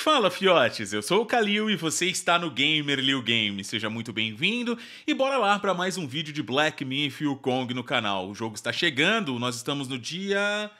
Fala, fiotes! Eu sou o Kalil e você está no Gamer Liu Game. Seja muito bem-vindo e bora lá para mais um vídeo de Black Myth e o Kong no canal. O jogo está chegando, nós estamos no dia...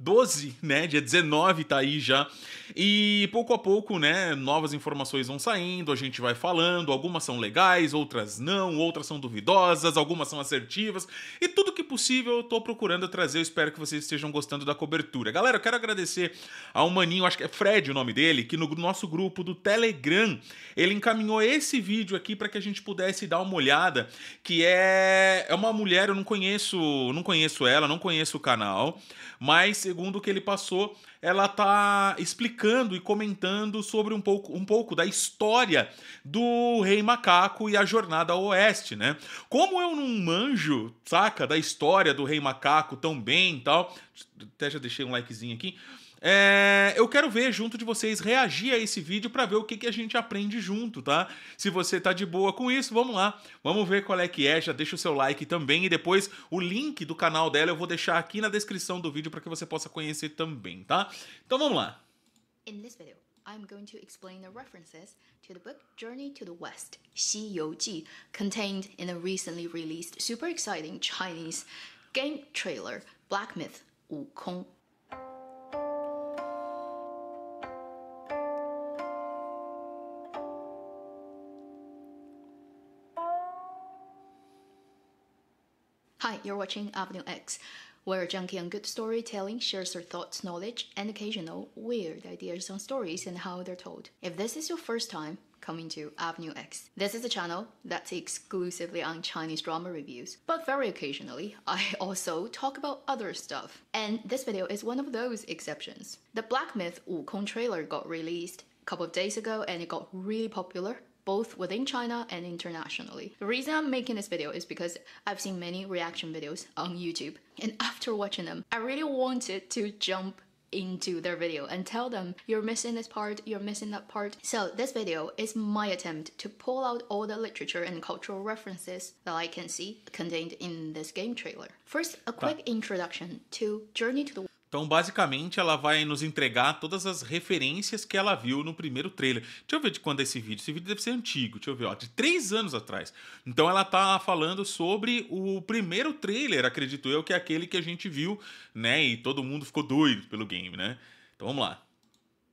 12, né? Dia 19 tá aí já. E pouco a pouco, né? Novas informações vão saindo, a gente vai falando. Algumas são legais, outras não, outras são duvidosas, algumas são assertivas. E tudo possível eu tô procurando trazer. Eu espero que vocês estejam gostando da cobertura. Galera, eu quero agradecer a um maninho, acho que é Fred o nome dele, que no nosso grupo do Telegram, ele encaminhou esse vídeo aqui para que a gente pudesse dar uma olhada, que é é uma mulher, eu não conheço, não conheço ela, não conheço o canal, mas segundo o que ele passou, ela tá explicando e comentando sobre um pouco, um pouco da história do Rei Macaco e a jornada ao oeste, né? Como eu não manjo, saca, da história do Rei Macaco tão bem e tal, até já deixei um likezinho aqui. É, eu quero ver junto de vocês reagir a esse vídeo para ver o que, que a gente aprende junto, tá? Se você tá de boa com isso, vamos lá. Vamos ver qual é que é, já deixa o seu like também e depois o link do canal dela eu vou deixar aqui na descrição do vídeo para que você possa conhecer também, tá? Então vamos lá. In this video, I'm going to explain the references to the book Journey to the West, Xi Ji, contained in a recently released super exciting Chinese game trailer, Black Myth, Wu Kong. you're watching Avenue X, where Junkie on Good Storytelling shares her thoughts, knowledge, and occasional weird ideas on stories and how they're told. If this is your first time coming to Avenue X, this is a channel that's exclusively on Chinese drama reviews, but very occasionally I also talk about other stuff, and this video is one of those exceptions. The Black Myth Wukong trailer got released couple of days ago and it got really popular both within China and internationally. The reason I'm making this video is because I've seen many reaction videos on YouTube and after watching them, I really wanted to jump into their video and tell them you're missing this part, you're missing that part. So this video is my attempt to pull out all the literature and cultural references that I can see contained in this game trailer. First, a quick introduction to Journey to the Então, basicamente, ela vai nos entregar todas as referências que ela viu no primeiro trailer. Deixa eu ver de quando é esse vídeo. Esse vídeo deve ser antigo, deixa eu ver, ó, de três anos atrás. Então, ela tá falando sobre o primeiro trailer, acredito eu, que é aquele que a gente viu, né? E todo mundo ficou doido pelo game, né? Então, vamos lá.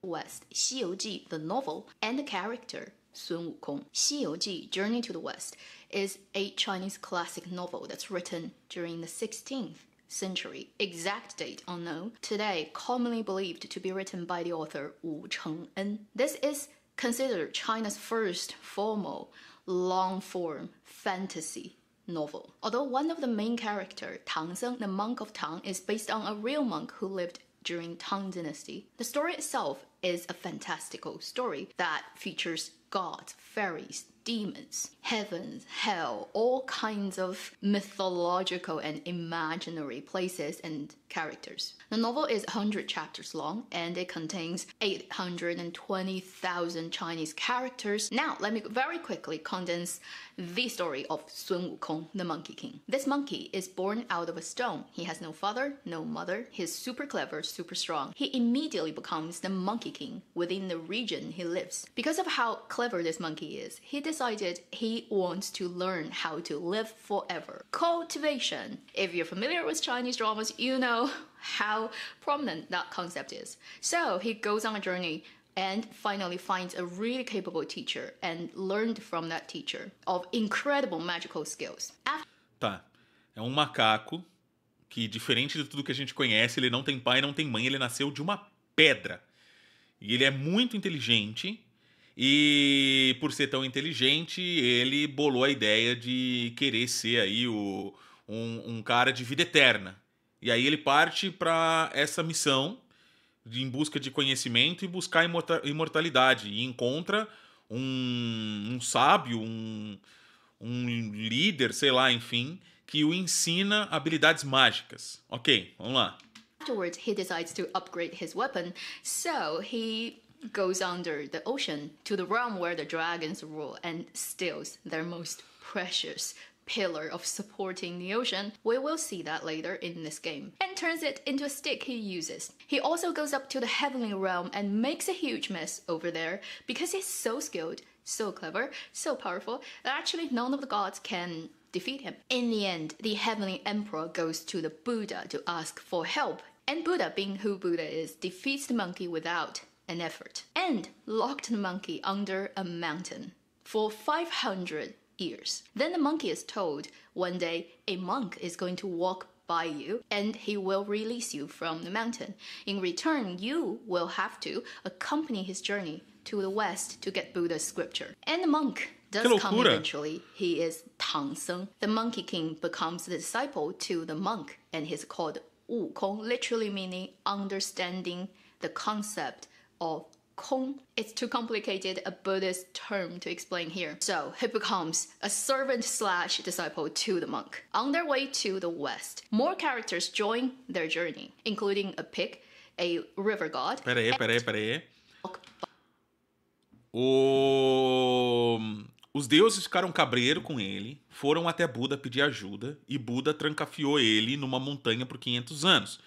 West, 西游记 the novel and the character Sun Wukong, 西游记 Journey to the West is a Chinese classic novel that's written during the 16th century, exact date unknown, today commonly believed to be written by the author Wu Cheng'en. This is considered China's first formal long-form fantasy novel. Although one of the main character, Tang Seng, the monk of Tang, is based on a real monk who lived during Tang Dynasty, the story itself is a fantastical story that features gods, fairies, demons, heavens, hell, all kinds of mythological and imaginary places and characters. The novel is 100 chapters long and it contains 820,000 Chinese characters. Now, let me very quickly condense the story of Sun Wukong, the Monkey King. This monkey is born out of a stone. He has no father, no mother. He is super clever, super strong. He immediately becomes the Monkey within the region he lives. Because of how clever this monkey is, he decided he wants to learn how to live forever. Cultivation. If you're familiar with Chinese dramas, you know how prominent that concept is. So he goes on a journey and finally finds a really capable teacher and learned from that teacher of incredible magical skills. After tá. É um macaco que, diferente de tudo que a gente conhece, ele não tem pai, não tem mãe, ele nasceu de uma pedra. E ele é muito inteligente. E por ser tão inteligente, ele bolou a ideia de querer ser aí o, um, um cara de vida eterna. E aí ele parte para essa missão de, em busca de conhecimento e buscar imortalidade. E encontra um, um sábio, um, um líder, sei lá, enfim, que o ensina habilidades mágicas. Ok, vamos lá. Afterwards, he decides to upgrade his weapon, so he goes under the ocean to the realm where the dragons rule and steals their most precious pillar of supporting the ocean. We will see that later in this game. And turns it into a stick he uses. He also goes up to the heavenly realm and makes a huge mess over there because he's so skilled, so clever, so powerful that actually none of the gods can defeat him. In the end, the heavenly emperor goes to the Buddha to ask for help and Buddha, being who Buddha is, defeats the monkey without an effort and locked the monkey under a mountain for 500 years. Then the monkey is told one day a monk is going to walk by you and he will release you from the mountain. In return, you will have to accompany his journey to the west to get Buddha's scripture. And the monk does come eventually. He is Tang Seng. The monkey king becomes the disciple to the monk and he's called Wu Kong, literally meaning understanding the concept of Kong. It's too complicated a Buddhist term to explain here. So he becomes a servant slash disciple to the monk. On their way to the west, more characters join their journey, including a pig, a river god. Peraí, peraí, peraí. Um. Os deuses ficaram cabreiro com ele, foram até Buda pedir ajuda e Buda trancafiou ele numa montanha por 500 anos.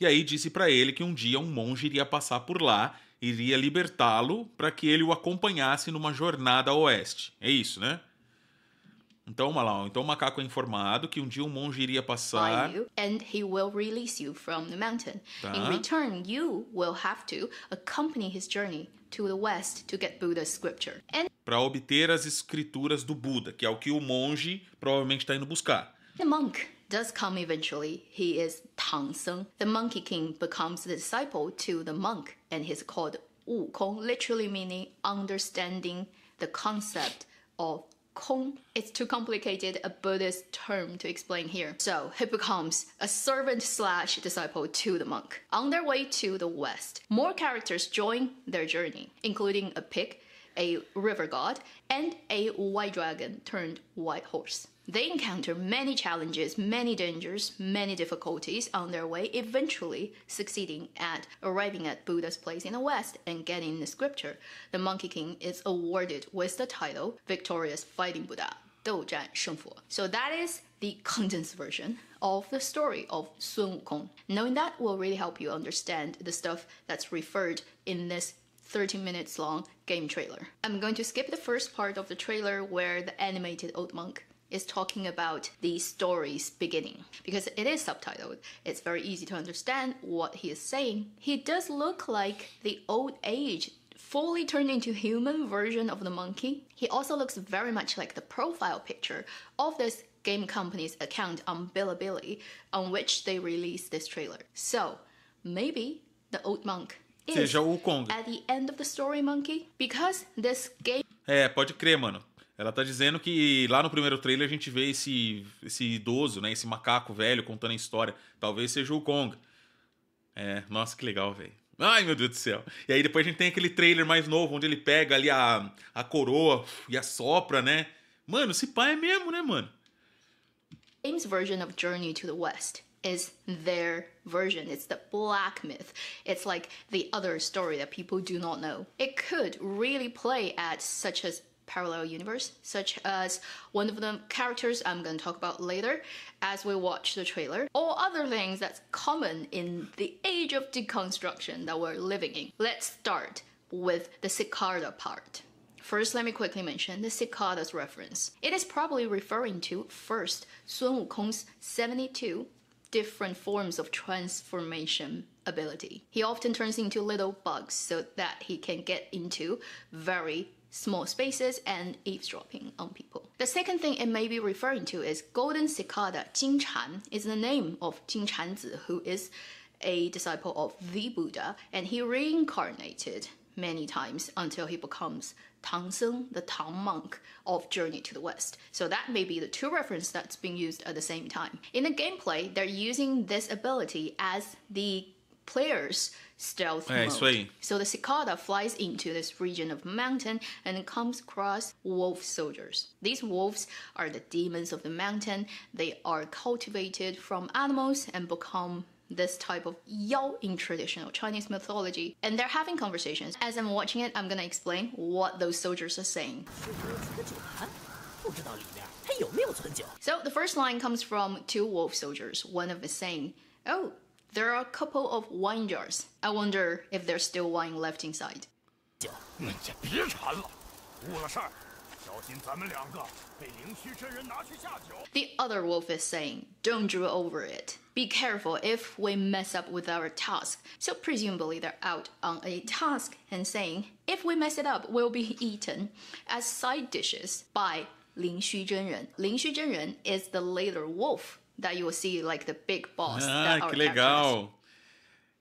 E aí disse para ele que um dia um monge iria passar por lá, iria libertá-lo para que ele o acompanhasse numa jornada a oeste. É isso, né? Então, Malau, então o macaco é informado que um dia um monge iria passar. You, and he will release you from the mountain. Tá. In return, you will have to accompany his journey to the west to get Buddha's scripture. And para obter as escrituras do Buda, que é o que o monge provavelmente está indo buscar. The monk does come eventually. He is Tang Seng. The Monkey King becomes the disciple to the monk, and he's called Wu Kong, literally meaning understanding the concept of Kong. It's too complicated a Buddhist term to explain here. So he becomes a servant slash disciple to the monk. On their way to the West, more characters join their journey, including a pig a river god, and a white dragon turned white horse. They encounter many challenges, many dangers, many difficulties on their way, eventually succeeding at arriving at Buddha's place in the West and getting the scripture. The Monkey King is awarded with the title Victorious Fighting Buddha. 斗战胜佛. So that is the condensed version of the story of Sun Wukong. Knowing that will really help you understand the stuff that's referred in this 30 minutes long game trailer. I'm going to skip the first part of the trailer where the animated old monk is talking about the story's beginning because it is subtitled. It's very easy to understand what he is saying. He does look like the old age fully turned into human version of the monkey. He also looks very much like the profile picture of this game company's account on Bilibili on which they released this trailer. So, maybe the old monk seja o Kong. At the end of the story, monkey, because this game. É, pode crer, mano. Ela tá dizendo que lá no primeiro trailer a gente vê esse, esse idoso, né? Esse macaco velho contando a história. Talvez seja o Kong. É, nossa, que legal, velho. Ai, meu Deus do céu. E aí depois a gente tem aquele trailer mais novo, onde ele pega ali a, a coroa e assopra, né? Mano, esse pai é mesmo, né, mano? James version of Journey to the West. is their version. It's the black myth. It's like the other story that people do not know. It could really play at such as parallel universe, such as one of the characters I'm going to talk about later as we watch the trailer, or other things that's common in the age of deconstruction that we're living in. Let's start with the cicada part. First, let me quickly mention the cicada's reference. It is probably referring to first Sun Wukong's 72 different forms of transformation ability. He often turns into little bugs so that he can get into very small spaces and eavesdropping on people. The second thing it may be referring to is golden cicada Jing Chan is the name of Jing Chanzi who is a disciple of the Buddha and he reincarnated many times until he becomes Tang Sung, the Tang monk of Journey to the West. So that may be the two reference that's being used at the same time. In the gameplay, they're using this ability as the player's stealth hey, mode. Sweet. So the cicada flies into this region of mountain and comes across wolf soldiers. These wolves are the demons of the mountain. They are cultivated from animals and become this type of yao in traditional Chinese mythology, and they're having conversations. As I'm watching it, I'm gonna explain what those soldiers are saying. So the first line comes from two wolf soldiers. One of is saying, "Oh, there are a couple of wine jars. I wonder if there's still wine left inside." The other wolf is saying, Don't drool over it. Be careful if we mess up with our task. So presumably they're out on a task and saying, If we mess it up, we'll be eaten as side dishes by Lin Xu Zhenren. Lin Xu Zhenren is the later wolf that you will see like the big boss. Ah, that our que legal!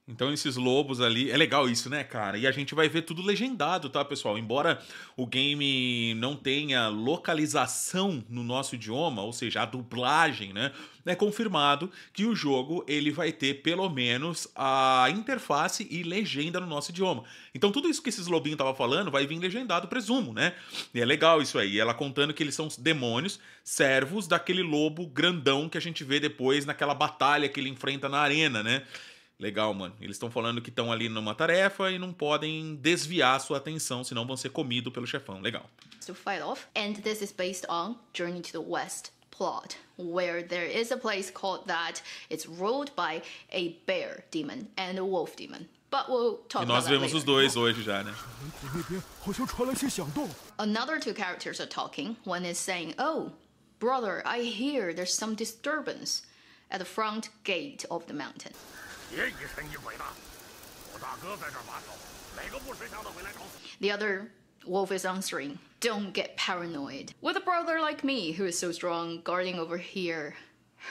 Então esses lobos ali, é legal isso, né, cara? E a gente vai ver tudo legendado, tá, pessoal? Embora o game não tenha localização no nosso idioma, ou seja, a dublagem, né, é confirmado que o jogo ele vai ter pelo menos a interface e legenda no nosso idioma. Então tudo isso que esses lobinhos tava falando vai vir legendado, presumo, né? E é legal isso aí. Ela contando que eles são demônios, servos daquele lobo grandão que a gente vê depois naquela batalha que ele enfrenta na arena, né? Legal, mano. Eles estão falando que estão ali numa tarefa e não podem desviar sua atenção, senão vão ser comido pelo chefão. Legal. To fight off, and this is based on Journey to the West plot, where there is a place called that it's ruled by a bear demon and a wolf demon. But we'll talk e nós vemos os dois hoje já, né? Another two characters are talking. One is saying, "Oh, brother, I hear there's some disturbance at the front gate of the mountain." The other wolf is answering, don't get paranoid. With a brother like me, who is so strong, guarding over here,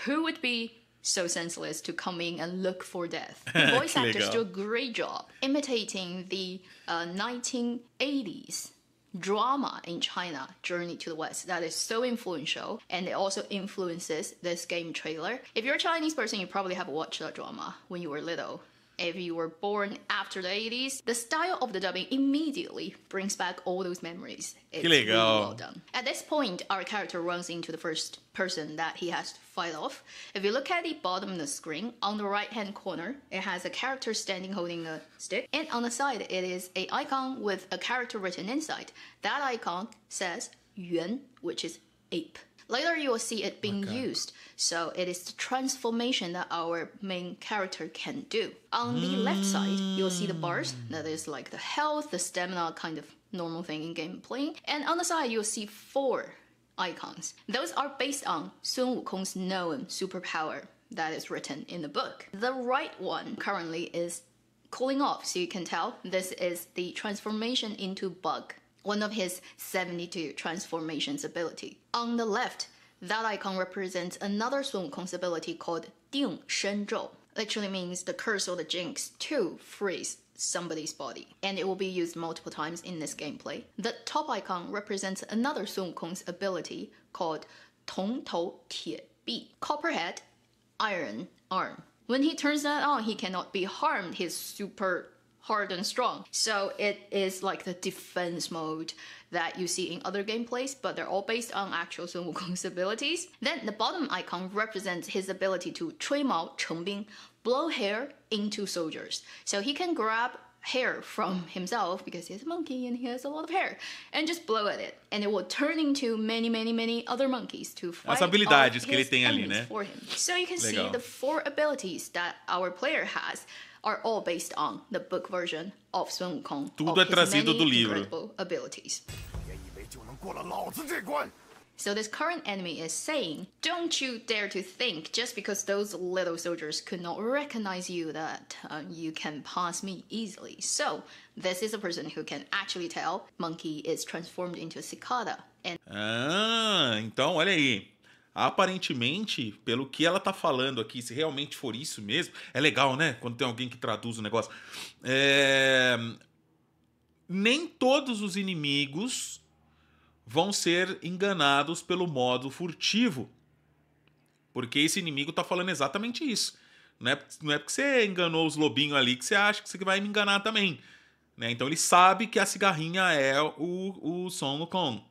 who would be so senseless to come in and look for death. The voice actors do a great job imitating the uh, 1980s drama in China, Journey to the West, that is so influential and it also influences this game trailer. If you're a Chinese person, you probably have watched that drama when you were little if you were born after the 80s, the style of the dubbing immediately brings back all those memories. It's really well done. At this point, our character runs into the first person that he has to fight off. If you look at the bottom of the screen, on the right hand corner, it has a character standing holding a stick, and on the side, it is a icon with a character written inside. That icon says Yuan, which is ape. Later, you will see it being okay. used. So it is the transformation that our main character can do. On the left side, you'll see the bars. That is like the health, the stamina, kind of normal thing in game playing. And on the side, you'll see four icons. Those are based on Sun Wukong's known superpower that is written in the book. The right one currently is cooling off, so you can tell this is the transformation into bug one of his 72 transformations ability. On the left, that icon represents another Sun Wukong's ability called Ding Shen Zhou. Literally means the curse or the jinx to freeze somebody's body, and it will be used multiple times in this gameplay. The top icon represents another Sun Wukong's ability called Tong Tou Tie Bi, Copperhead Iron Arm. When he turns that on, he cannot be harmed. His super hard and strong. So it is like the defense mode that you see in other gameplays, but they're all based on actual Sun Wukong's abilities. Then the bottom icon represents his ability to 吹毛成兵, blow hair into soldiers. So he can grab hair from himself because he's a monkey and he has a lot of hair and just blow at it and it will turn into many many many other monkeys to fight As habilidades que ele tem ali, né? for him. So you can Legal. see the four abilities that our player has are all based on the book version of Sun Wukong. Tudo é trazido do livro. Abilities. So this current enemy is saying, don't you dare to think just because those little soldiers could not recognize you that uh, you can pass me easily. So this is a person who can actually tell monkey is transformed into cicada. And ah, então olha aí. aparentemente, pelo que ela tá falando aqui, se realmente for isso mesmo, é legal, né? Quando tem alguém que traduz o negócio. É... Nem todos os inimigos vão ser enganados pelo modo furtivo. Porque esse inimigo tá falando exatamente isso. Não é, não é porque você enganou os lobinhos ali que você acha que você vai me enganar também. Né? Então ele sabe que a cigarrinha é o, o Son Wukong.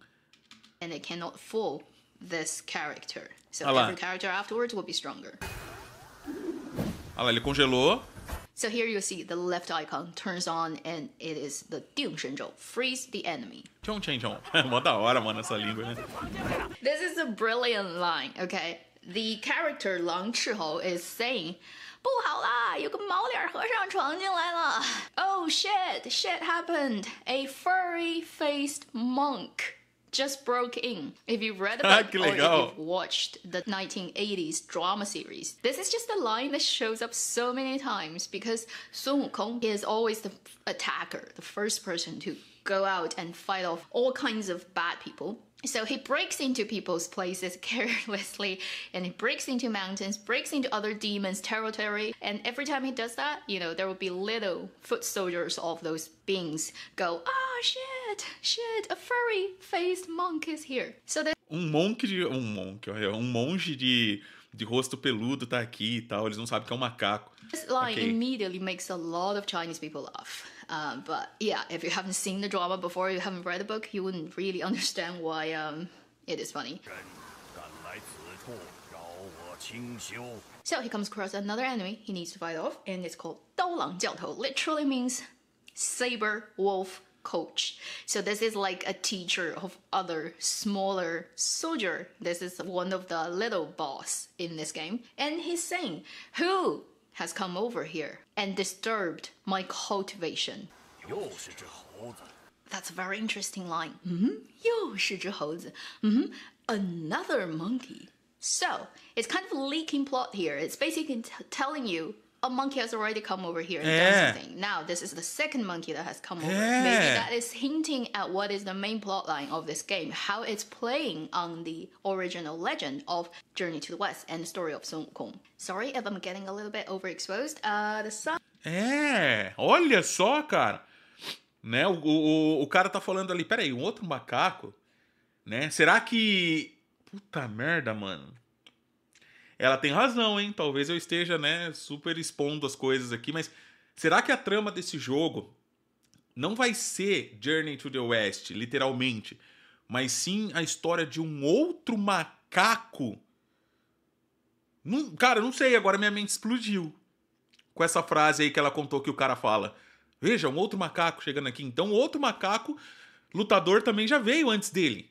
And it cannot fool this character. So ah every character afterwards will be stronger. Ah lá, ele congelou. So here you see the left icon turns on and it is the Ding Shenzhou, freeze the enemy. this is a brilliant line, okay? The character Lang Chihou is saying, Oh shit, shit happened. A furry-faced monk just broke in. If you've read about or if you've watched the 1980s drama series, this is just a line that shows up so many times because Sun Wukong is always the attacker, the first person to go out and fight off all kinds of bad people. So he breaks into people's places carelessly and he breaks into mountains, breaks into other demons' territory. And every time he does that, you know, there will be little foot soldiers of those beings go, oh, shit shit, shit, a furry-faced monk is here. So that... Um monk de... Um monk, um monge de... de rosto peludo tá aqui e tal, eles não sabem que é um macaco. This line okay. immediately makes a lot of Chinese people laugh. Um, but yeah, if you haven't seen the drama before, you haven't read the book, you wouldn't really understand why um, it is funny. So he comes across another enemy he needs to fight off, and it's called Doulang Jiao literally means saber wolf coach. So this is like a teacher of other smaller soldier. This is one of the little boss in this game. And he's saying, who has come over here and disturbed my cultivation? That's a very interesting line. Mm-hmm. mm-hmm. Another monkey. So it's kind of a leaking plot here. It's basically telling you a monkey has already come over here and yeah. done something. Now this is the second monkey that has come yeah. over. Maybe that is hinting at what is the main plot line of this game, how it's playing on the original legend of Journey to the West and the story of Sun Wukong. Sorry if I'm getting a little bit overexposed. Uh, the sun. É, olha só, cara. Né, o, o, o cara tá falando ali, peraí, um outro macaco, né? Será que puta merda, mano? ela tem razão, hein? Talvez eu esteja, né, super expondo as coisas aqui, mas será que a trama desse jogo não vai ser Journey to the West, literalmente, mas sim a história de um outro macaco? Não, cara, não sei, agora minha mente explodiu com essa frase aí que ela contou que o cara fala. Veja, um outro macaco chegando aqui. Então, outro macaco lutador também já veio antes dele.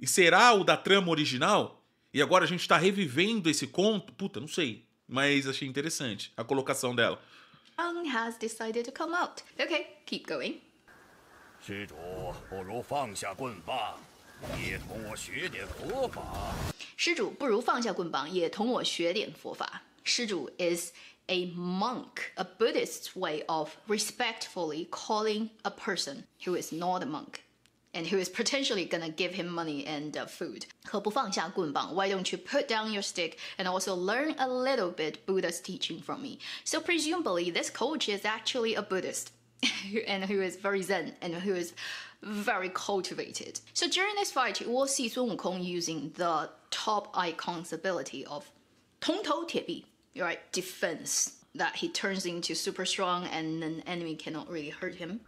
E será o da trama original? E agora a gente está revivendo esse conto. Puta, não sei. Mas achei interessante a colocação dela. Ang has decided to come out. Okay, keep going. 施主，不如放下棍棒，也同我学点佛法。施主，不如放下棍棒，也同我学点佛法。施主 is a monk, a Buddhist way of respectfully calling a person who is not a monk. and who is potentially gonna give him money and uh, food. 何不放下棍棒? Why don't you put down your stick and also learn a little bit Buddha's teaching from me? So presumably this coach is actually a Buddhist and who is very zen and who is very cultivated. So during this fight, you will see Sun Wukong using the top icon's ability of 铜头铁臂, right, defense that he turns into super strong and an enemy cannot really hurt him.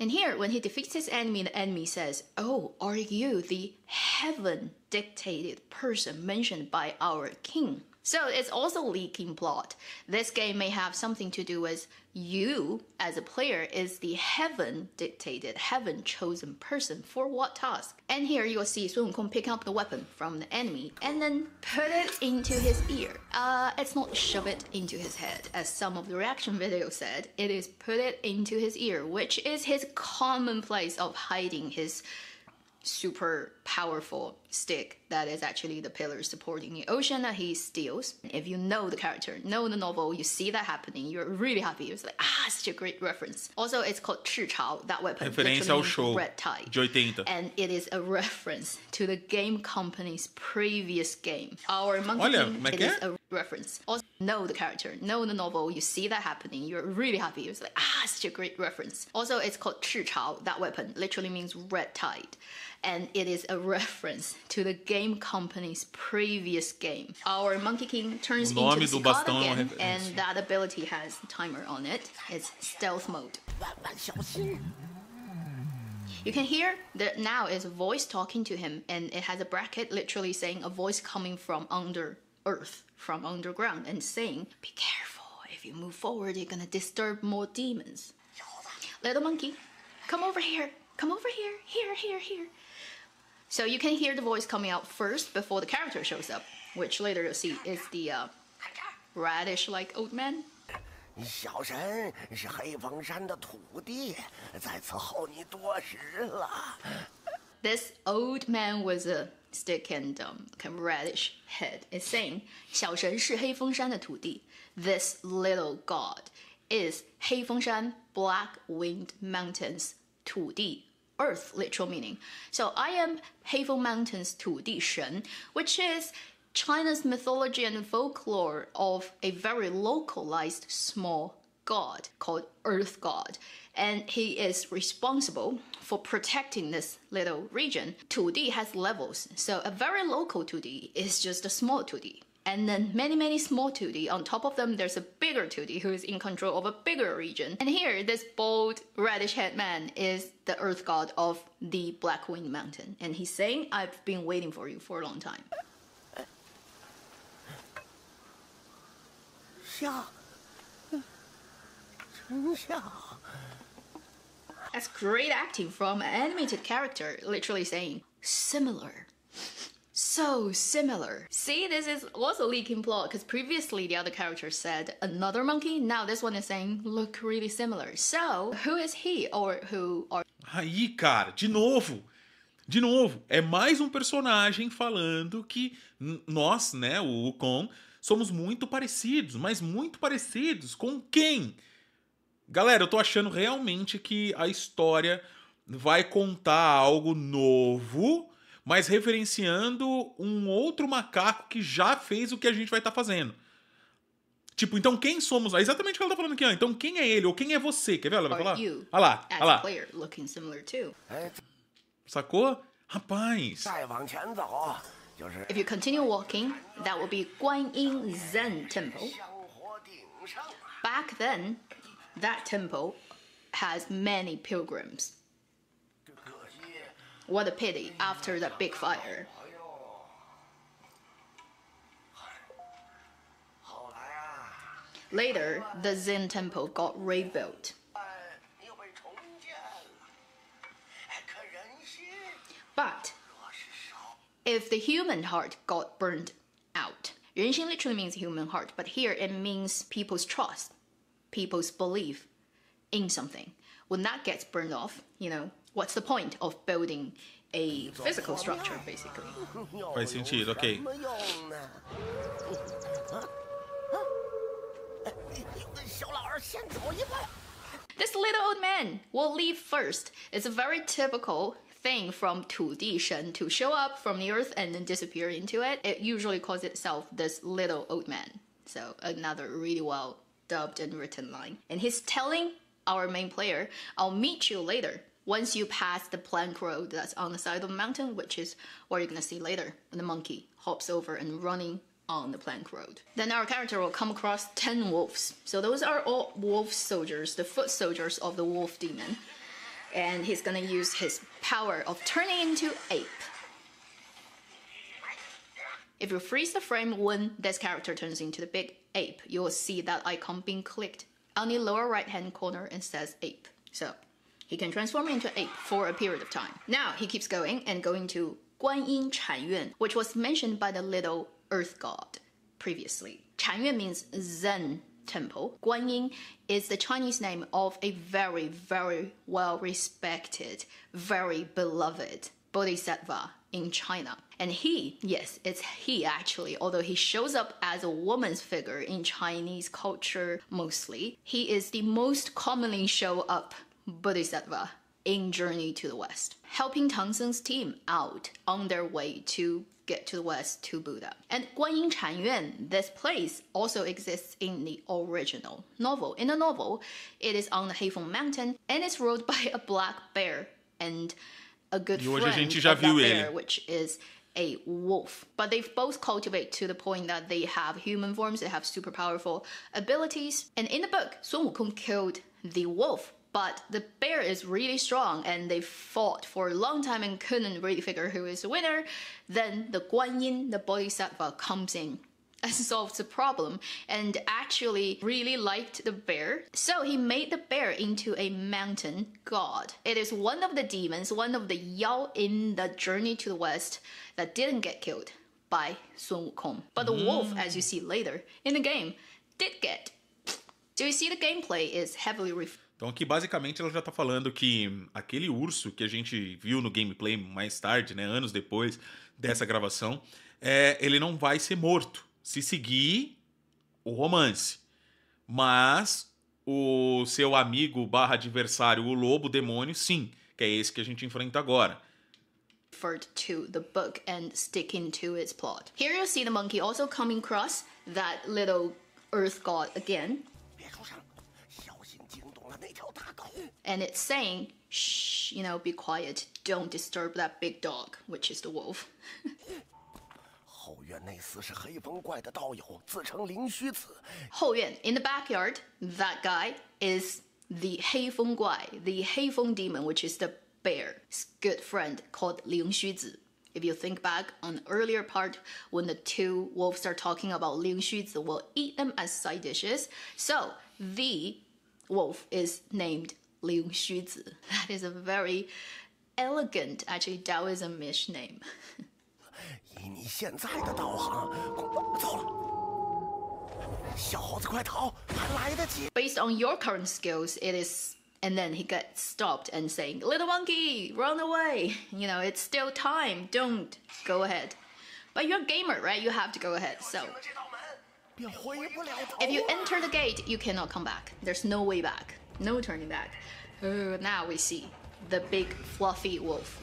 And here, when he defeats his enemy, the enemy says, Oh, are you the heaven dictated person mentioned by our king? So it's also leaking plot. This game may have something to do with you as a player is the heaven dictated, heaven chosen person for what task. And here you'll see Sun Kong pick up the weapon from the enemy and then put it into his ear. Uh, it's not shove it into his head, as some of the reaction videos said. It is put it into his ear, which is his common place of hiding his super powerful stick that is actually the pillar supporting the ocean that he steals. If you know the character, know the novel, you see that happening, you're really happy. It's like, ah, such a great reference. Also, it's called 赤潮, that weapon. Referência ao red tide. de 80. And it is a reference to the game company's previous game. Our Monkey Olha, King, it is a reference. Also, know the character, know the novel, you see that happening, you're really happy. It's like, ah, such a great reference. Also, it's called 赤潮, that weapon, literally means red tide and it is a reference to the game company's previous game. Our Monkey King turns into the bastão again, and that ability has timer on it. It's stealth mode. You can hear that now is a voice talking to him, and it has a bracket literally saying a voice coming from under earth, from underground, and saying, Be careful, if you move forward, you're gonna disturb more demons. Little monkey, come over here, come over here, here, here, here. So you can hear the voice coming out first before the character shows up, which later you'll see is the uh, radish-like old man. This old man with a stick and um, kind of radish head is saying, 小神是黑风山的土地. This little god is 黑风山 Black Winged Mountains 土地 earth literal meaning. So I am Peifeng Mountain's 土地神, which is China's mythology and folklore of a very localized small god called Earth God, and he is responsible for protecting this little region. 土地 has levels, so a very local 土地 is just a small 土地 and then many many small 2D. On top of them there's a bigger 2D who is in control of a bigger region. And here this bald reddish head man is the earth god of the Black Wind Mountain and he's saying I've been waiting for you for a long time. That's great acting from an animated character, literally saying similar. so similar. See, this is also leaking plot because previously the other character said another monkey. Now this one is saying look really similar. So who is he or who are? Aí, cara, de novo. De novo, é mais um personagem falando que nós, né, o Wukong, somos muito parecidos, mas muito parecidos com quem? Galera, eu tô achando realmente que a história vai contar algo novo mas referenciando um outro macaco que já fez o que a gente vai estar tá fazendo. Tipo, então quem somos? É exatamente o que ela tá falando aqui, ó. Então quem é ele ou quem é você? Quer ver? Ela vai falar. Olha lá, olha lá. Sacou? Rapaz. If you continue walking, that will be Guanyin Zen Temple. Back then, that temple has many pilgrims. What a pity after the big fire. Later, the Zen temple got rebuilt. But if the human heart got burned out, Renxin literally means human heart, but here it means people's trust, people's belief in something. When that gets burned off, you know, what's the point of building a physical structure, basically? This little old man will leave first. It's a very typical thing from Shen to show up from the earth and then disappear into it. It usually calls itself this little old man. So another really well dubbed and written line. And he's telling our main player, I'll meet you later once you pass the plank road that's on the side of the mountain, which is what you're gonna see later, the monkey hops over and running on the plank road. Then our character will come across 10 wolves. So those are all wolf soldiers, the foot soldiers of the wolf demon. And he's gonna use his power of turning into ape. If you freeze the frame when this character turns into the big ape, you'll see that icon being clicked on the lower right hand corner and says ape. So he can transform into ape for a period of time. Now he keeps going and going to Guanyin Chan Yuan, which was mentioned by the little earth god previously. Chan Yuan means Zen temple. Guanyin is the Chinese name of a very, very well respected, very beloved bodhisattva in China. And he, yes, it's he actually, although he shows up as a woman's figure in Chinese culture mostly, he is the most commonly show up Bodhisattva in Journey to the West, helping Tang Seng's team out on their way to get to the West to Buddha. And Guanyin Chan Yuan, this place, also exists in the original novel. In the novel, it is on the Heifeng Mountain and it's ruled by a black bear and a good you friend of that bear, which is a wolf. But they've both cultivate to the point that they have human forms, they have super powerful abilities. And in the book, Sun Wukong killed the wolf but the bear is really strong and they fought for a long time and couldn't really figure who is the winner. Then the Guanyin, the bodhisattva, comes in and solves the problem and actually really liked the bear. So he made the bear into a mountain god. It is one of the demons, one of the Yao in the Journey to the West that didn't get killed by Sun Wukong. But the mm. wolf, as you see later in the game, did get. Do you see the gameplay is heavily Então aqui basicamente ela já está falando que aquele urso que a gente viu no gameplay mais tarde, né, anos depois dessa gravação, é, ele não vai ser morto se seguir o romance. Mas o seu amigo barra adversário, o lobo demônio, sim, que é esse que a gente enfrenta agora. referred to the book and sticking to its plot. Here you see the monkey also coming across that little earth god again and it's saying, shh, you know, be quiet, don't disturb that big dog, which is the wolf. 后院那厮是黑风怪的道友，自称灵虚子。后院 in the backyard, that guy is the 黑风怪, the 黑风 demon, which is the bear's good friend called 灵虚子. If you think back on earlier part when the two wolves are talking about 灵虚子 will eat them as side dishes, so the wolf is named Liu Xuzi. That is a very elegant, actually, Mish name. Based on your current skills, it is. And then he gets stopped and saying, "Little monkey, run away! You know it's still time. Don't go ahead." But you're a gamer, right? You have to go ahead. So. If you enter the gate, you cannot come back. There's no way back. No turning back. Uh, now we see the big fluffy wolf.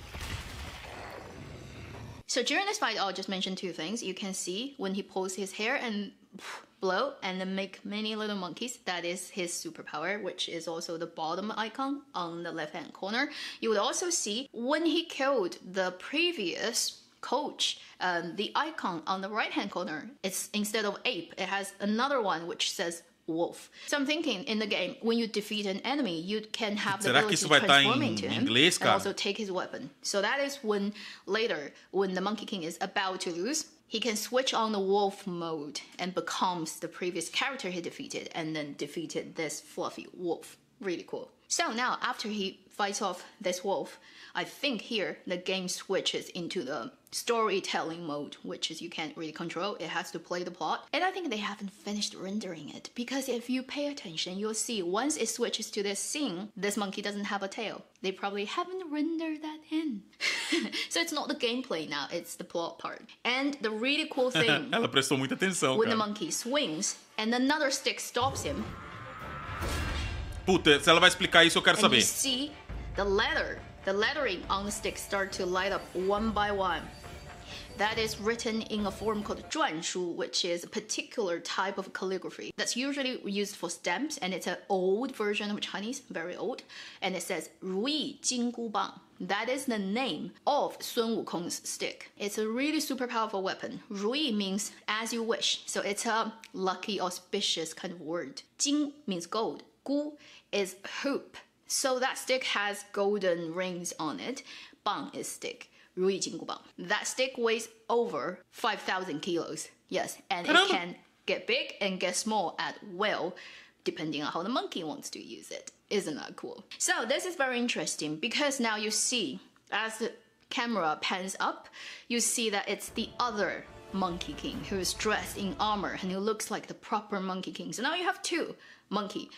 So during this fight, I'll just mention two things. You can see when he pulls his hair and blow and then make many little monkeys. That is his superpower, which is also the bottom icon on the left hand corner. You would also see when he killed the previous coach, um, the icon on the right hand corner, it's instead of ape, it has another one which says wolf. So I'm thinking in the game, when you defeat an enemy, you can have the ability to transform into him inglês, and also take his weapon. So that is when later, when the Monkey King is about to lose, he can switch on the wolf mode and becomes the previous character he defeated and then defeated this fluffy wolf. Really cool. So now after he fights off this wolf, I think here the game switches into the storytelling mode, which is you can't really control, it has to play the plot. And I think they haven't finished rendering it, because if you pay attention, you'll see once it switches to this scene, this monkey doesn't have a tail. They probably haven't rendered that in. so it's not the gameplay now, it's the plot part. And the really cool thing... When the monkey swings, and another stick stops him, Puta, se ela vai explicar isso, eu quero And You see, the letter, the lettering on the stick start to light up one by one. that is written in a form called Zhuanshu, which is a particular type of calligraphy that's usually used for stamps, and it's an old version of Chinese, very old, and it says Rui Jing Gu Bang. That is the name of Sun Wukong's stick. It's a really super powerful weapon. Rui means as you wish, so it's a lucky, auspicious kind of word. Jing means gold, gu is hoop. So that stick has golden rings on it. Bang is stick. That stick weighs over 5,000 kilos. Yes, and it can get big and get small at will, depending on how the monkey wants to use it. Isn't that cool? So this is very interesting because now you see, as the camera pans up, you see that it's the other Monkey King who is dressed in armor and who looks like the proper Monkey King. So now you have two monkey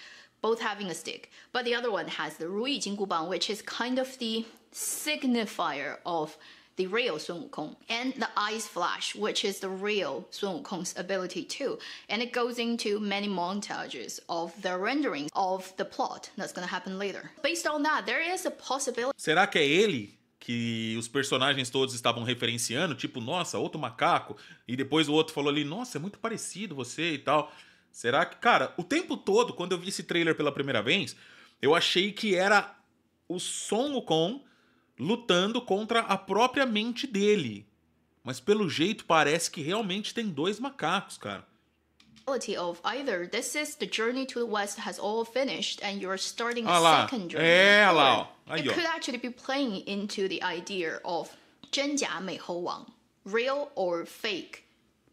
both having a stick. But the other one has the Rui Jing which is kind of the signifier of the real Sun Wukong, and the Ice Flash, which is the real Sun Wukong's ability too. And it goes into many montages of the rendering of the plot that's going to happen later. Based on that, there is a possibility. Será que é ele? Que os personagens todos estavam referenciando, tipo, nossa, outro macaco, e depois o outro falou ali, nossa, é muito parecido você e tal. Será que. Cara, o tempo todo, quando eu vi esse trailer pela primeira vez, eu achei que era o Son Wukong lutando contra a própria mente dele. Mas pelo jeito parece que realmente tem dois macacos, cara. Of either this is the journey to the west has all finished and you're starting a ah second journey. É, ah lá, ó. Aí, ó. It could actually be playing into the idea of 真假美猴王, real or fake.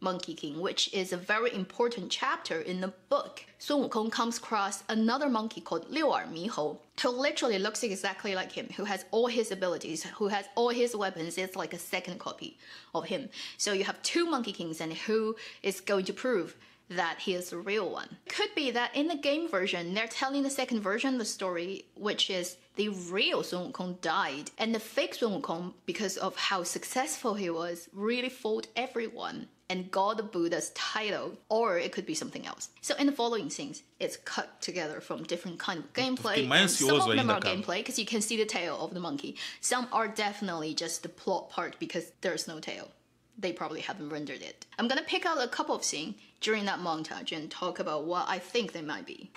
Monkey King, which is a very important chapter in the book, Sun Wukong comes across another monkey called Liu Er Mi who literally looks exactly like him, who has all his abilities, who has all his weapons. It's like a second copy of him. So you have two Monkey Kings, and who is going to prove that he is the real one. Could be that in the game version, they're telling the second version of the story, which is the real Sun Wukong died, and the fake Sun Wukong, because of how successful he was, really fooled everyone and got the Buddha's title, or it could be something else. So in the following scenes, it's cut together from different kind of gameplay. Some of them are gameplay because you can see the tail of the monkey. Some are definitely just the plot part because there's no tail. They probably haven't rendered it. I'm gonna pick out a couple of scenes during that montage and talk about what I think they might be.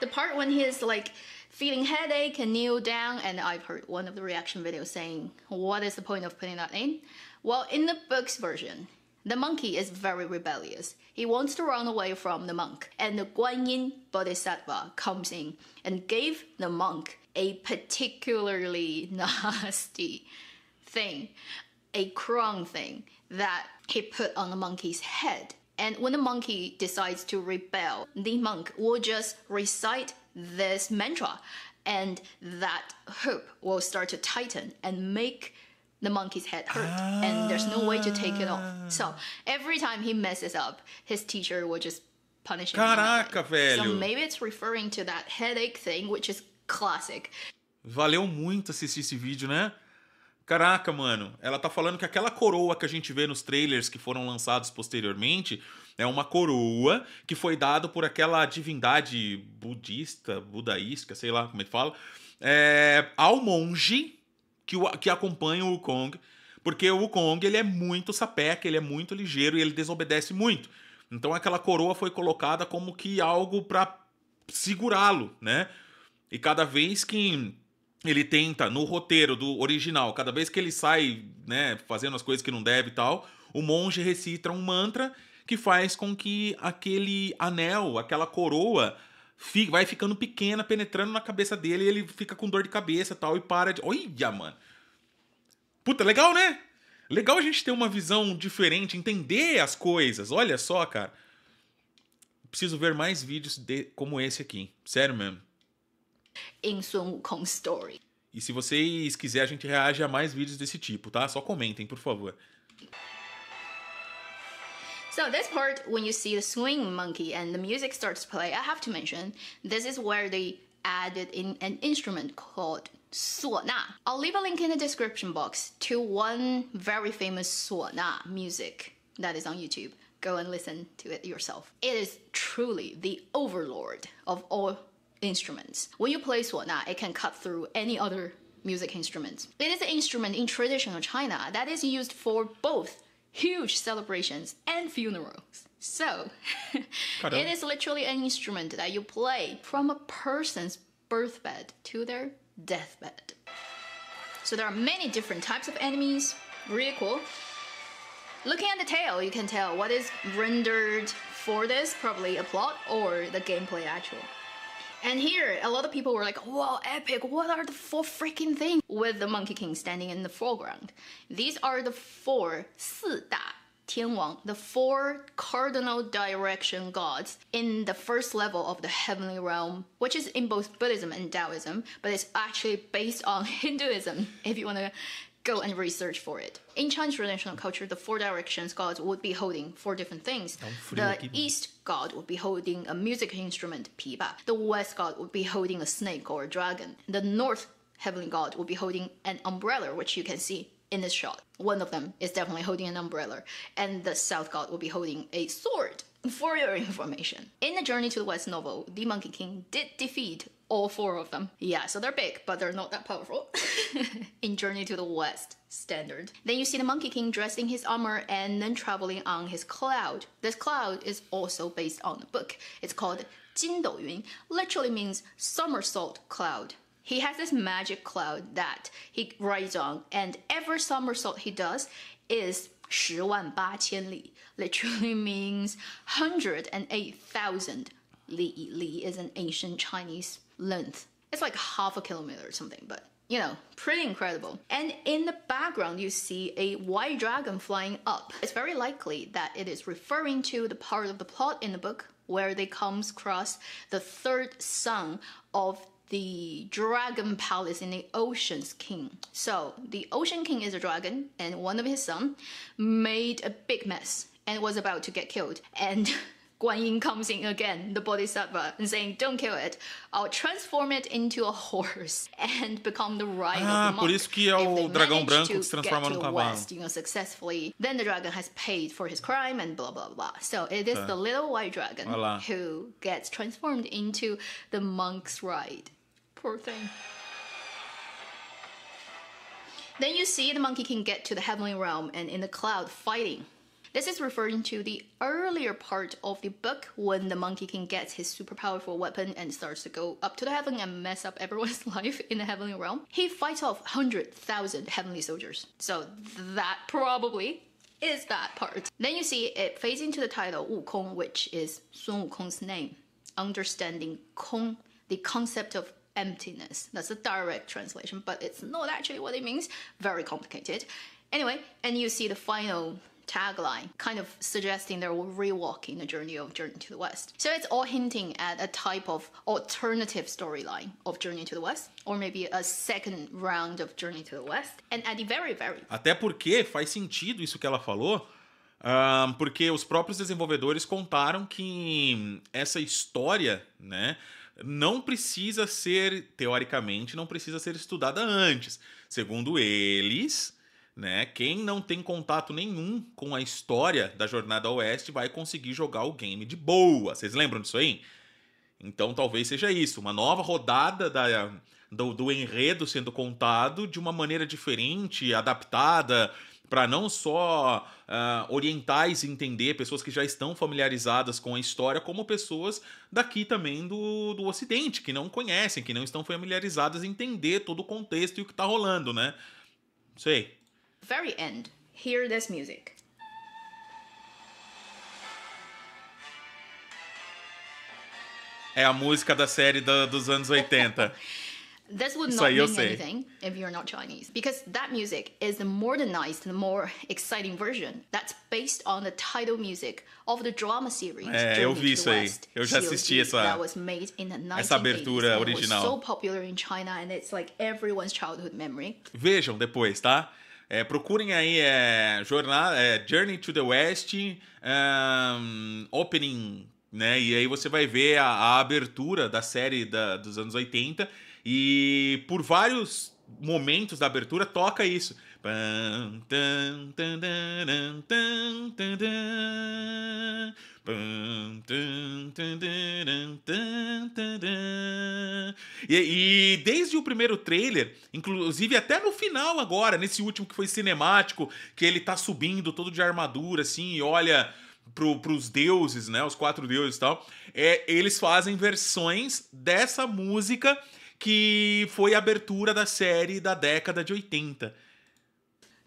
The part when he's like feeling headache and kneel down and I've heard one of the reaction videos saying, what is the point of putting that in? Well, in the book's version, the monkey is very rebellious. He wants to run away from the monk, and the Guanyin Bodhisattva comes in and gave the monk a particularly nasty thing, a crown thing that he put on the monkey's head. And when the monkey decides to rebel, the monk will just recite this mantra, and that hoop will start to tighten and make the monkey's head hurt ah. and there's no way to take it off. So every time he messes up, his teacher will just punish him. Caraca, velho. So maybe it's referring to that headache thing, which is classic. Valeu muito assistir esse vídeo, né? Caraca, mano, ela tá falando que aquela coroa que a gente vê nos trailers que foram lançados posteriormente é uma coroa que foi dada por aquela divindade budista, budaística, sei lá como é que fala, é, ao monge que, o, que acompanham o Kong, porque o Kong ele é muito sapeca, ele é muito ligeiro e ele desobedece muito. Então aquela coroa foi colocada como que algo para segurá-lo, né? E cada vez que ele tenta no roteiro do original, cada vez que ele sai, né, fazendo as coisas que não deve e tal, o monge recita um mantra que faz com que aquele anel, aquela coroa fica, vai ficando pequena, penetrando na cabeça dele, e ele fica com dor de cabeça tal, e para de. Olha, mano! Puta, legal, né? Legal a gente ter uma visão diferente, entender as coisas. Olha só, cara. Preciso ver mais vídeos de, como esse aqui. Sério mesmo. Em Sun Wukong Story. E se vocês quiserem, a gente reage a mais vídeos desse tipo, tá? Só comentem, por favor. So this part, when you see the swing monkey and the music starts to play, I have to mention, this is where they added in an instrument called suona. I'll leave a link in the description box to one very famous suona music that is on YouTube. Go and listen to it yourself. It is truly the overlord of all instruments. When you play suona, it can cut through any other music instruments. It is an instrument in traditional China that is used for both huge celebrations and funerals. So, it is literally an instrument that you play from a person's birthbed to their deathbed. So there are many different types of enemies. Really cool. Looking at the tail, you can tell what is rendered for this, probably a plot or the gameplay actual. And here, a lot of people were like, wow, epic, what are the four freaking things? With the Monkey King standing in the foreground. These are the four 四大天王, the four cardinal direction gods in the first level of the heavenly realm, which is in both Buddhism and Taoism, but it's actually based on Hinduism, if you want to go and research for it. In Chinese traditional culture, the four directions gods would be holding four different things. The east god would be holding a music instrument, pipa. The west god would be holding a snake or a dragon. The north heavenly god would be holding an umbrella, which you can see in this shot. One of them is definitely holding an umbrella, and the south god would be holding a sword. For your information, in the Journey to the West novel, the Monkey King did defeat all four of them. Yeah, so they're big, but they're not that powerful. in Journey to the West standard. Then you see the Monkey King dressed in his armor and then traveling on his cloud. This cloud is also based on the book. It's called Jin Dou Yun, literally means somersault cloud. He has this magic cloud that he rides on, and every somersault he does is 十万八千里 literally means 108,000. Li Li is an ancient Chinese length. It's like half a kilometer or something, but you know, pretty incredible. And in the background, you see a white dragon flying up. It's very likely that it is referring to the part of the plot in the book where they comes across the third son of the dragon palace in the Ocean's King. So the Ocean King is a dragon, and one of his sons made a big mess and was about to get killed. And Guan Yin comes in again, the bodhisattva, and saying, "Don't kill it. I'll transform it into a horse and become the rider ah, of the ah, monk." por isso que é o dragão branco que se transforma no cavalo. you know, successfully, then the dragon has paid for his crime and blah blah blah. So it is tá. the little white dragon who gets transformed into the monk's ride. Poor thing. Then you see the monkey can get to the heavenly realm and in the cloud fighting this is referring to the earlier part of the book when the monkey king gets his super powerful weapon and starts to go up to the heaven and mess up everyone's life in the heavenly realm. He fights off 100,000 heavenly soldiers. So that probably is that part. Then you see it fades into the title Wu Kong, which is Sun Wukong's name. Understanding Kong, the concept of emptiness. That's a direct translation, but it's not actually what it means. Very complicated. Anyway, and you see the final tagline, kind of suggesting they're rewalking the journey of Journey to the West. So it's all hinting at a type of alternative storyline of Journey to the West, or maybe a second round of Journey to the West. And at the very, very. Até porque faz sentido isso que ela falou. Um, porque os próprios desenvolvedores contaram que essa história, né, não precisa ser, teoricamente, não precisa ser estudada antes. Segundo eles, né? Quem não tem contato nenhum com a história da Jornada ao Oeste vai conseguir jogar o game de boa. Vocês lembram disso aí? Então talvez seja isso, uma nova rodada da, do, do enredo sendo contado de uma maneira diferente, adaptada, para não só uh, ah, orientais entender pessoas que já estão familiarizadas com a história, como pessoas daqui também do, do Ocidente, que não conhecem, que não estão familiarizadas entender todo o contexto e o que está rolando, né? Sei very end, hear this music. É a música da série do, dos anos 80. This would Isso not mean anything if you're not Chinese, because that music is the modernized, the more exciting version that's based on the title music of the drama series. É, Journey eu vi isso aí. eu já assisti essa. That was made in the 1980s, essa abertura original. was so popular in China and it's like everyone's childhood memory. Vejam depois, tá? É, procurem aí é, é, Journey to the West um, Opening, né? E aí você vai ver a, a abertura da série da, dos anos 80 e por vários momentos da abertura toca isso. E, e, desde o primeiro trailer, inclusive até no final agora, nesse último que foi cinemático, que ele tá subindo todo de armadura, assim, e olha pro, pros deuses, né? Os quatro deuses e tal. É, eles fazem versões dessa música que foi a abertura da série da década de 80.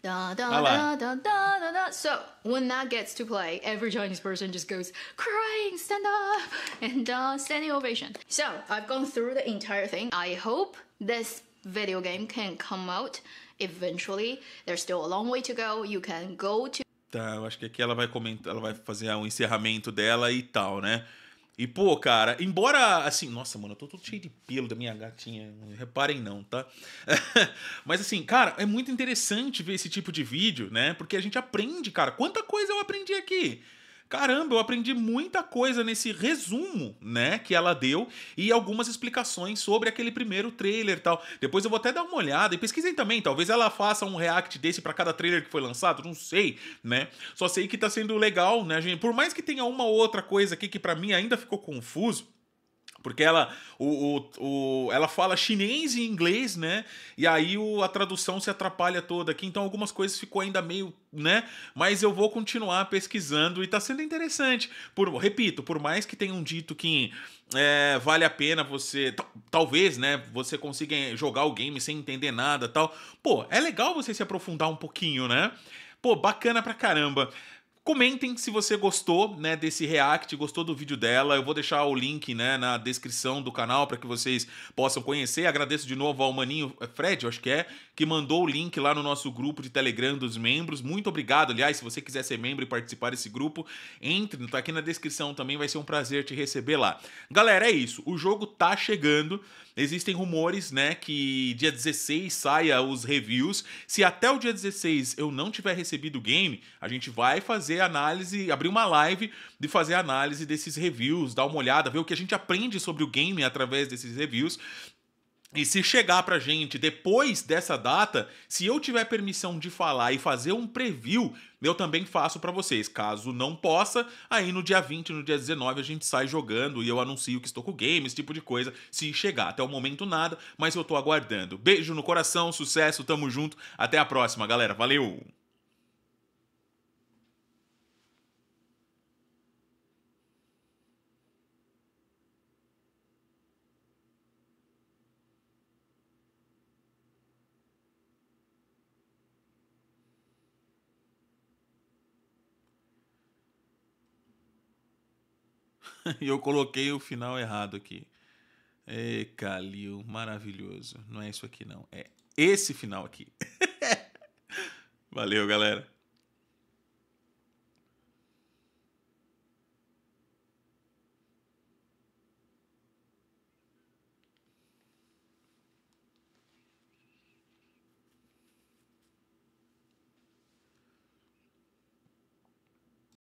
Da, da, da, da, da, da, da. So when that gets to play, every Chinese person just goes crying, stand up, and uh, standing ovation. So I've gone through the entire thing. I hope this video game can come out eventually. There's still a long way to go. You can go to. Tá, eu acho que aqui ela vai comentar, ela vai fazer um encerramento dela e tal, né? E, pô, cara, embora assim, nossa, mano, eu tô todo cheio de pelo da minha gatinha, reparem não, tá? Mas assim, cara, é muito interessante ver esse tipo de vídeo, né? Porque a gente aprende, cara. Quanta coisa eu aprendi aqui caramba, eu aprendi muita coisa nesse resumo, né, que ela deu e algumas explicações sobre aquele primeiro trailer e tal. Depois eu vou até dar uma olhada e pesquisem também, talvez ela faça um react desse para cada trailer que foi lançado, não sei, né? Só sei que tá sendo legal, né, gente? Por mais que tenha uma outra coisa aqui que para mim ainda ficou confuso, porque ela, o, o, o, ela fala chinês e inglês, né? E aí o, a tradução se atrapalha toda aqui, então algumas coisas ficou ainda meio, né? Mas eu vou continuar pesquisando e tá sendo interessante. Por, repito, por mais que tenham dito que é, vale a pena você. Talvez, né? Você consiga jogar o game sem entender nada tal. Pô, é legal você se aprofundar um pouquinho, né? Pô, bacana pra caramba. Comentem se você gostou, né, desse react, gostou do vídeo dela. Eu vou deixar o link, né, na descrição do canal para que vocês possam conhecer. Agradeço de novo ao maninho é Fred, eu acho que é, que mandou o link lá no nosso grupo de Telegram dos membros. Muito obrigado, aliás, se você quiser ser membro e participar desse grupo, entre, tá aqui na descrição também, vai ser um prazer te receber lá. Galera, é isso, o jogo tá chegando. Existem rumores, né, que dia 16 saia os reviews. Se até o dia 16 eu não tiver recebido o game, a gente vai fazer análise, abrir uma live de fazer análise desses reviews, dar uma olhada, ver o que a gente aprende sobre o game através desses reviews. E se chegar pra gente depois dessa data, se eu tiver permissão de falar e fazer um preview, eu também faço para vocês. Caso não possa, aí no dia 20, no dia 19 a gente sai jogando e eu anuncio que estou com o game, esse tipo de coisa, se chegar. Até o momento nada, mas eu tô aguardando. Beijo no coração, sucesso, tamo junto. Até a próxima, galera. Valeu. e eu coloquei o final errado aqui. E Calil, maravilhoso. Não é isso aqui não, é esse final aqui. Valeu, galera.